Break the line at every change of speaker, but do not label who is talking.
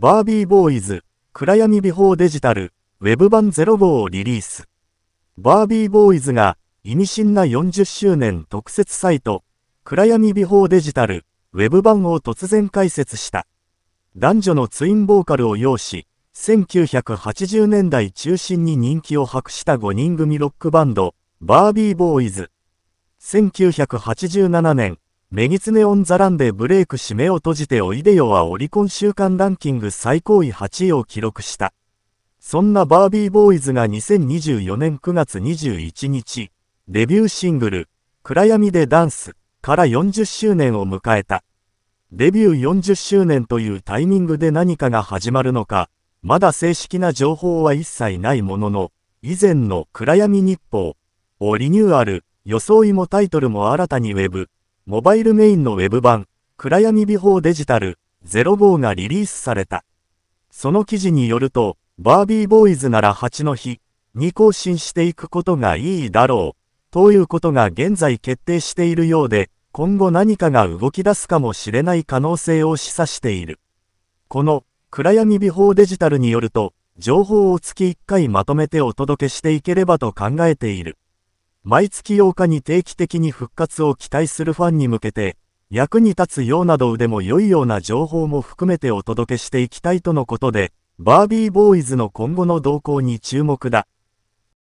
バービーボーイズ、暗闇美ーデジタル、ウェブ版0号をリリース。バービーボーイズが、意味深な40周年特設サイト、暗闇美ーデジタル、ウェブ版を突然開設した。男女のツインボーカルを要し、1980年代中心に人気を博した5人組ロックバンド、バービーボーイズ。1987年、メギツネオンザランでブレイク締めを閉じておいでよはオリコン週間ランキング最高位8位を記録した。そんなバービーボーイズが2024年9月21日、デビューシングル、暗闇でダンスから40周年を迎えた。デビュー40周年というタイミングで何かが始まるのか、まだ正式な情報は一切ないものの、以前の暗闇日報をリニューアル、装いもタイトルも新たにウェブ、モバイルメインの Web 版、暗闇美ーデジタル、05がリリースされた。その記事によると、バービーボーイズなら8の日に更新していくことがいいだろう、ということが現在決定しているようで、今後何かが動き出すかもしれない可能性を示唆している。この、暗闇美ーデジタルによると、情報を月1回まとめてお届けしていければと考えている。毎月8日に定期的に復活を期待するファンに向けて、役に立つようなどでも良いような情報も含めてお届けしていきたいとのことで、バービーボーイズの今後の動向に注目だ。